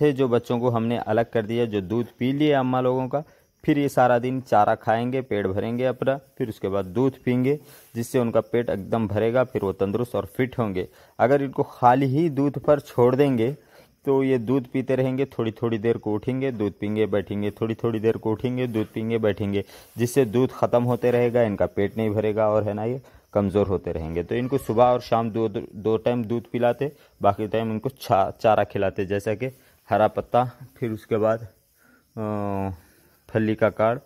थे जो बच्चों को हमने अलग कर दिया जो दूध पी लिया अम्मा लोगों का फिर ये सारा दिन चारा खाएंगे पेट भरेंगे अपना फिर उसके बाद दूध पीएंगे जिससे उनका पेट एकदम भरेगा फिर वो तंदुरुस्त और फिट होंगे अगर इनको खाली ही दूध पर छोड़ देंगे तो ये दूध पीते रहेंगे थोड़ी थोड़ी देर को उठेंगे दूध पीएंगे बैठेंगे थोड़ी थोड़ी देर को उठेंगे दूध पीएंगे बैठेंगे जिससे दूध ख़त्म होते रहेगा इनका पेट नहीं भरेगा और है ना ये कमज़ोर होते रहेंगे तो इनको सुबह और शाम दो दो टाइम दूध पिलाते बाकी टाइम इनको चारा खिलाते जैसा कि हरा पत्ता फिर उसके बाद फली का काढ़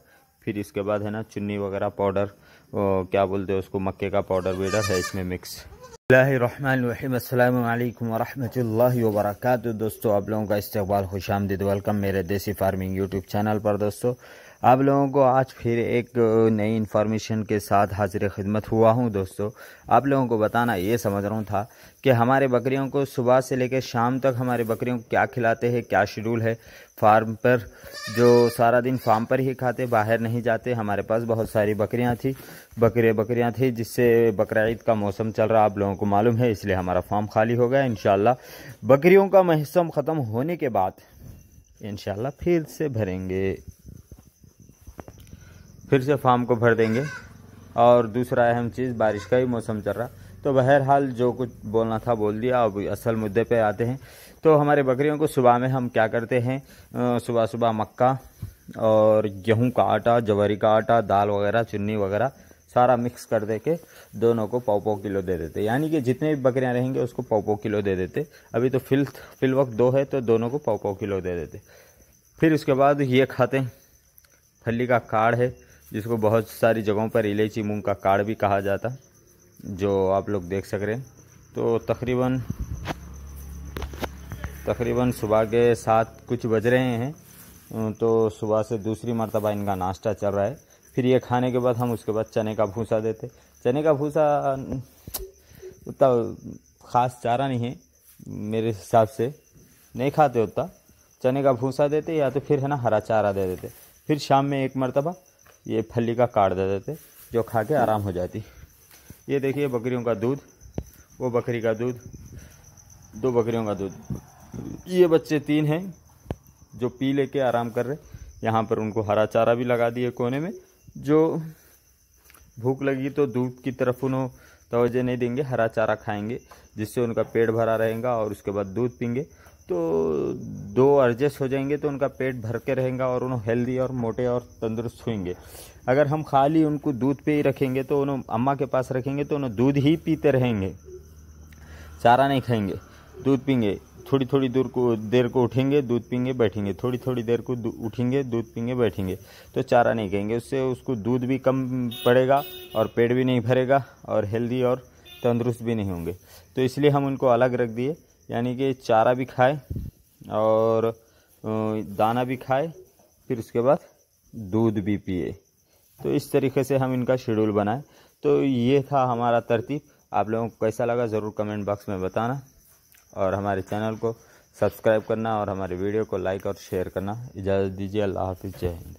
फिर इसके बाद है ना चुन्नी वगैरह पाउडर क्या बोलते हैं उसको मक्के का पाउडर वेडर है इसमें मिक्स अल्लाम वरहमल वर्का दोस्तों आप लोगों का इस्तेबाल खुश आमदीद वेलकम मेरे देसी फार्मिंग यूट्यूब चैनल पर दोस्तों आप लोगों को आज फिर एक नई इन्फॉर्मेशन के साथ हाजिर खिदमत हुआ हूं दोस्तों आप लोगों को बताना ये समझ रहा था कि हमारे बकरियों को सुबह से लेकर शाम तक हमारे बकरियों को क्या खिलाते हैं क्या शेड्यूल है फार्म पर जो सारा दिन फार्म पर ही खाते बाहर नहीं जाते हमारे पास बहुत सारी बकरियाँ थी बकरे बकरियाँ थी जिससे बकर का मौसम चल रहा आप लोगों को मालूम है इसलिए हमारा फार्म खाली हो गया इन बकरियों का मौसम ख़त्म होने के बाद इन फिर से भरेंगे फिर से फार्म को भर देंगे और दूसरा अहम चीज़ बारिश का ही मौसम चल रहा तो बहरहाल जो कुछ बोलना था बोल दिया अब असल मुद्दे पे आते हैं तो हमारे बकरियों को सुबह में हम क्या करते हैं सुबह सुबह मक्का और गेहूं का आटा जवारी का आटा दाल वगैरह चुन्नी वगैरह सारा मिक्स कर दे के दोनों को पाव पाव किलो दे देते यानी कि जितने भी बकरियाँ रहेंगे उसको पाव पाव किलो दे देते अभी तो फिल फिल वक्त दो है तो दोनों को पाव पाव किलो दे देते फिर उसके बाद ये खाते हैं फली का काढ़ है जिसको बहुत सारी जगहों पर इलायची मूंग का काढ़ भी कहा जाता जो आप लोग देख सक रहे हैं तो तकरीबन तकरीबन सुबह के साथ कुछ बज रहे हैं तो सुबह से दूसरी मरतबा इनका नाश्ता चल रहा है फिर ये खाने के बाद हम उसके बाद चने का भूसा देते चने का भूसा उतना ख़ास चारा नहीं है मेरे हिसाब से नहीं खाते उतना चने का भूसा देते या तो फिर है ना हरा चारा दे देते फिर शाम में एक मरतबा ये फली का काट देते थे जो खा के आराम हो जाती ये देखिए बकरियों का दूध वो बकरी का दूध दो बकरियों का दूध ये बच्चे तीन हैं जो पी ले के आराम कर रहे यहाँ पर उनको हरा चारा भी लगा दिए कोने में जो भूख लगी तो दूध की तरफ उन्हों तोजह नहीं देंगे हरा चारा खाएंगे जिससे उनका पेट भरा रहेगा और उसके बाद दूध पीएंगे तो दो एडजस्ट हो जाएंगे तो उनका पेट भर के रहेगा और उन्हें हेल्दी और मोटे और तंदुरुस्त होंगे अगर हम खाली उनको दूध पे ही रखेंगे तो उन्हें अम्मा के पास रखेंगे तो उन्हें दूध ही पीते रहेंगे चारा नहीं खाएंगे दूध पीएंगे थोड़ी थोड़ी दूर को देर को उठेंगे दूध पीएंगे बैठेंगे थोड़ी थोड़ी देर को उठेंगे दूध पीएंगे बैठेंगे तो चारा नहीं खाएंगे उससे उसको दूध भी कम पड़ेगा और पेट भी नहीं भरेगा और हेल्दी और तंदुरुस्त भी नहीं होंगे तो इसलिए हम उनको अलग रख दिए यानी कि चारा भी खाए और दाना भी खाए फिर उसके बाद दूध भी पिए तो इस तरीके से हम इनका शेड्यूल बनाए तो ये था हमारा तरतीब आप लोगों को कैसा लगा ज़रूर कमेंट बॉक्स में बताना और हमारे चैनल को सब्सक्राइब करना और हमारे वीडियो को लाइक और शेयर करना इजाज़त दीजिए अल्लाह हाफि जय हिंद